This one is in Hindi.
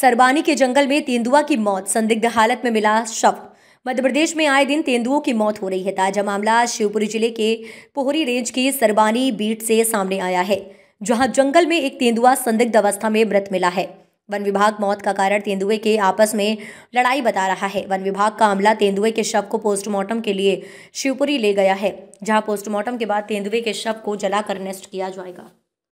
सरबानी के जंगल में तेंदुआ की मौत संदिग्ध हालत में मिला शव मध्य प्रदेश में आए दिन तेंदुओं की मौत हो रही है ताजा मामला शिवपुरी जिले के पोहरी रेंज की सरबानी बीट से सामने आया है जहां जंगल में एक तेंदुआ संदिग्ध अवस्था में मृत मिला है वन विभाग मौत का कारण तेंदुए के आपस में लड़ाई बता रहा है वन विभाग का अमला तेंदुए के शव को पोस्टमार्टम के लिए शिवपुरी ले गया है जहां पोस्टमार्टम के बाद तेंदुए के शव को जलाकर नष्ट किया जाएगा